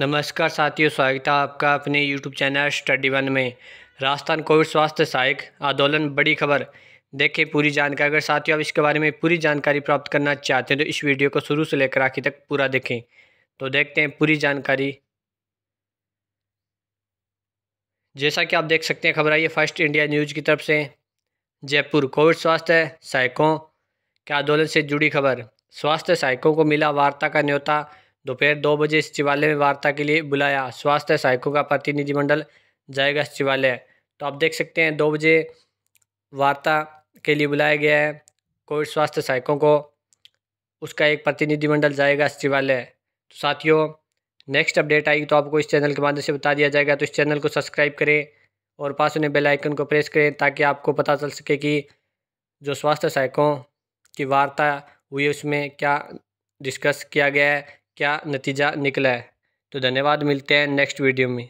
नमस्कार साथियों स्वागत है आपका अपने यूट्यूब चैनल स्टडी वन में राजस्थान कोविड स्वास्थ्य सहायक आंदोलन बड़ी खबर देखें पूरी जानकारी अगर साथियों आप इसके बारे में पूरी जानकारी प्राप्त करना चाहते हैं तो इस वीडियो को शुरू से लेकर आखिर तक पूरा देखें तो देखते हैं पूरी जानकारी जैसा कि आप देख सकते हैं खबर आई है फर्स्ट इंडिया न्यूज़ की तरफ से जयपुर कोविड स्वास्थ्य सहायकों के आंदोलन से जुड़ी खबर स्वास्थ्य सहायकों को मिला वार्ता का न्योता दोपहर दो बजे सचिवालय में वार्ता के लिए बुलाया स्वास्थ्य सहायकों का प्रतिनिधिमंडल जाएगा सचिवालय तो आप देख सकते हैं दो बजे वार्ता के लिए बुलाया गया है कोविड स्वास्थ्य सहायकों को उसका एक प्रतिनिधिमंडल जाएगा सचिवालय तो साथियों नेक्स्ट अपडेट आएगी तो आपको इस चैनल के माध्यम से बता दिया जाएगा तो इस चैनल को सब्सक्राइब करें और पास उन्हें बेलाइकन को प्रेस करें ताकि आपको पता चल सके कि जो स्वास्थ्य सहायकों की वार्ता हुई उसमें क्या डिस्कस किया गया है क्या नतीजा निकला है तो धन्यवाद मिलते हैं नेक्स्ट वीडियो में